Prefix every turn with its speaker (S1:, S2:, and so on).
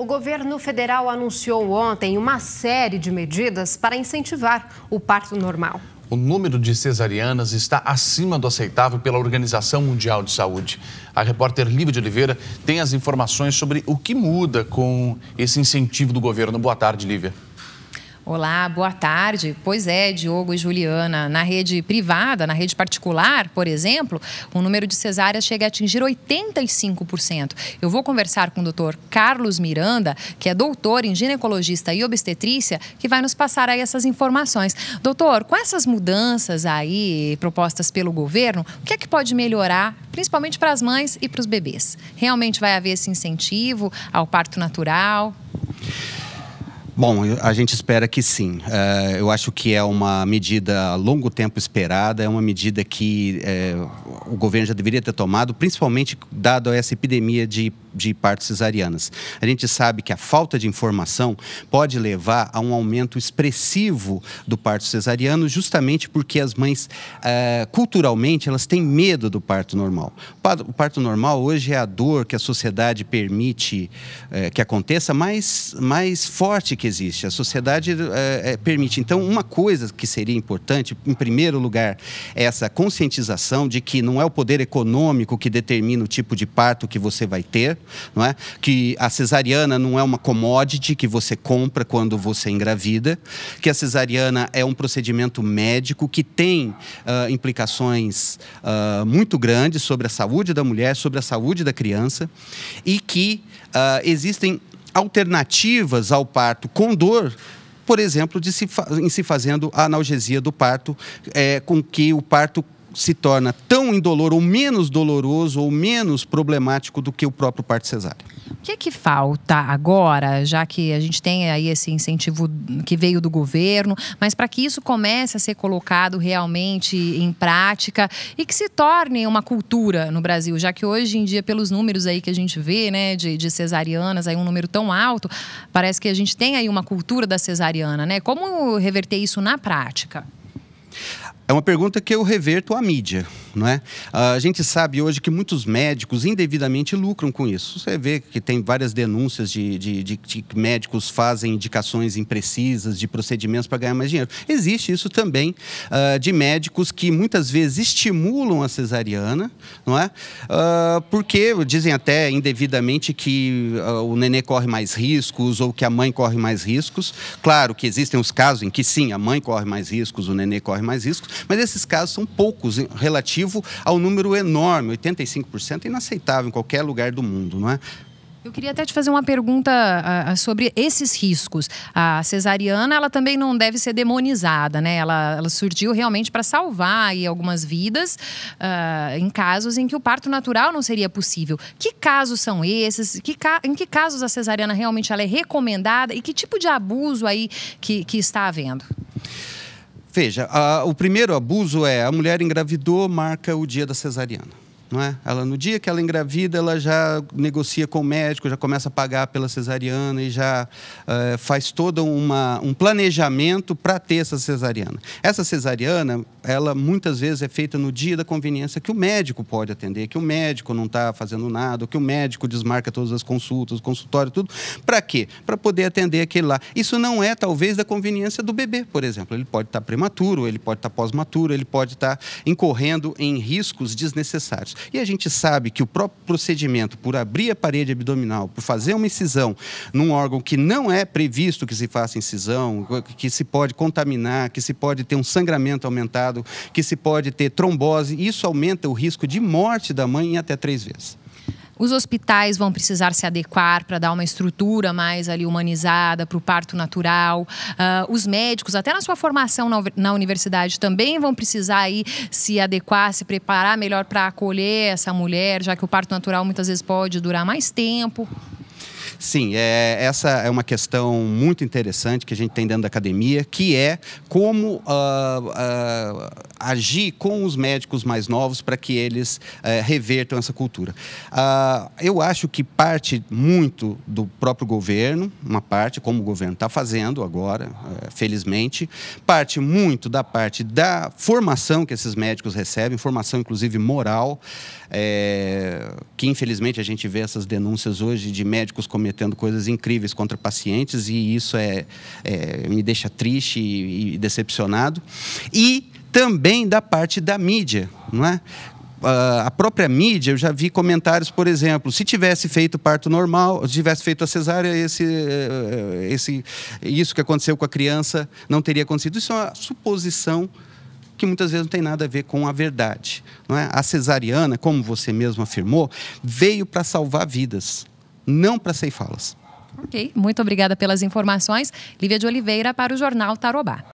S1: O governo federal anunciou ontem uma série de medidas para incentivar o parto normal.
S2: O número de cesarianas está acima do aceitável pela Organização Mundial de Saúde. A repórter Lívia de Oliveira tem as informações sobre o que muda com esse incentivo do governo. Boa tarde, Lívia.
S1: Olá, boa tarde. Pois é, Diogo e Juliana, na rede privada, na rede particular, por exemplo, o número de cesáreas chega a atingir 85%. Eu vou conversar com o doutor Carlos Miranda, que é doutor em ginecologista e obstetrícia, que vai nos passar aí essas informações. Doutor, com essas mudanças aí propostas pelo governo, o que é que pode melhorar, principalmente para as mães e para os bebês? Realmente vai haver esse incentivo ao parto natural?
S2: Bom, a gente espera que sim. Eh, eu acho que é uma medida a longo tempo esperada, é uma medida que eh, o governo já deveria ter tomado, principalmente dado essa epidemia de, de partos cesarianas. A gente sabe que a falta de informação pode levar a um aumento expressivo do parto cesariano, justamente porque as mães, uh, culturalmente, elas têm medo do parto normal. O parto normal hoje é a dor que a sociedade permite uh, que aconteça mais, mais forte que existe. A sociedade uh, permite. Então, uma coisa que seria importante, em primeiro lugar, é essa conscientização de que não não é o poder econômico que determina o tipo de parto que você vai ter, não é? Que a cesariana não é uma commodity que você compra quando você engravida, que a cesariana é um procedimento médico que tem uh, implicações uh, muito grandes sobre a saúde da mulher, sobre a saúde da criança e que uh, existem alternativas ao parto com dor por exemplo, de se em se fazendo a analgesia do parto, é, com que o parto se torna tão indolor ou menos doloroso ou menos problemático do que o próprio parto cesárea.
S1: O que, é que falta agora, já que a gente tem aí esse incentivo que veio do governo, mas para que isso comece a ser colocado realmente em prática e que se torne uma cultura no Brasil, já que hoje em dia, pelos números aí que a gente vê, né, de, de cesarianas, aí um número tão alto, parece que a gente tem aí uma cultura da cesariana, né? Como reverter isso na prática?
S2: É uma pergunta que eu reverto à mídia, não é? Ah, a gente sabe hoje que muitos médicos indevidamente lucram com isso. Você vê que tem várias denúncias de, de, de que médicos fazem indicações imprecisas de procedimentos para ganhar mais dinheiro. Existe isso também uh, de médicos que muitas vezes estimulam a cesariana, não é? Uh, porque dizem até indevidamente que uh, o nenê corre mais riscos ou que a mãe corre mais riscos. Claro que existem os casos em que sim, a mãe corre mais riscos, o nenê corre mais riscos, mas esses casos são poucos relativo ao número enorme, 85% é inaceitável em qualquer lugar do mundo, não é?
S1: Eu queria até te fazer uma pergunta uh, sobre esses riscos. A cesariana, ela também não deve ser demonizada, né? Ela, ela surgiu realmente para salvar aí, algumas vidas uh, em casos em que o parto natural não seria possível. Que casos são esses? Que ca... Em que casos a cesariana realmente ela é recomendada? E que tipo de abuso aí que, que está havendo?
S2: Veja, a, o primeiro abuso é a mulher engravidou, marca o dia da cesariana não é? Ela no dia que ela engravida, ela já negocia com o médico, já começa a pagar pela cesariana e já eh, faz todo uma, um planejamento para ter essa cesariana. Essa cesariana, ela muitas vezes é feita no dia da conveniência que o médico pode atender, que o médico não está fazendo nada, que o médico desmarca todas as consultas, o consultório, tudo. Para quê? Para poder atender aquele lá. Isso não é talvez da conveniência do bebê, por exemplo. Ele pode estar tá prematuro, ele pode estar tá pós-maturo, ele pode estar tá incorrendo em riscos desnecessários. E a gente sabe que o próprio procedimento por abrir a parede abdominal, por fazer uma incisão num órgão que não é previsto que se faça incisão, que se pode contaminar, que se pode ter um sangramento aumentado, que se pode ter trombose, isso aumenta o risco de morte da mãe em até três vezes.
S1: Os hospitais vão precisar se adequar para dar uma estrutura mais ali humanizada para o parto natural. Uh, os médicos, até na sua formação na, na, universidade, também vão precisar aí se adequar, se preparar melhor para acolher essa mulher, já que o parto natural muitas vezes pode durar mais tempo.
S2: Sim, é, essa é uma questão muito interessante que a gente tem dentro da academia, que é como uh, uh, agir com os médicos mais novos para que eles uh, revertam essa cultura. Ah, eu acho que parte muito do próprio governo, uma parte, como o governo está fazendo agora, eh, felizmente, parte muito da parte da formação que esses médicos recebem, formação inclusive moral, é, que infelizmente a gente vê essas denúncias hoje de médicos cometendo cometendo coisas incríveis contra pacientes e isso é, é me deixa triste e, e decepcionado. E também da parte da mídia, não é? Uh, a própria mídia, eu já vi comentários, por exemplo, se tivesse feito parto normal, se tivesse feito a cesárea, esse, eh, esse, isso que aconteceu com a criança não teria acontecido. Isso é uma suposição que muitas vezes não tem nada a ver com a verdade. Não é? A cesariana, como você mesmo afirmou, veio para salvar vidas não para ceifá-las.
S1: Ok, muito obrigada pelas informações. Lívia de Oliveira para o Jornal Tarobá.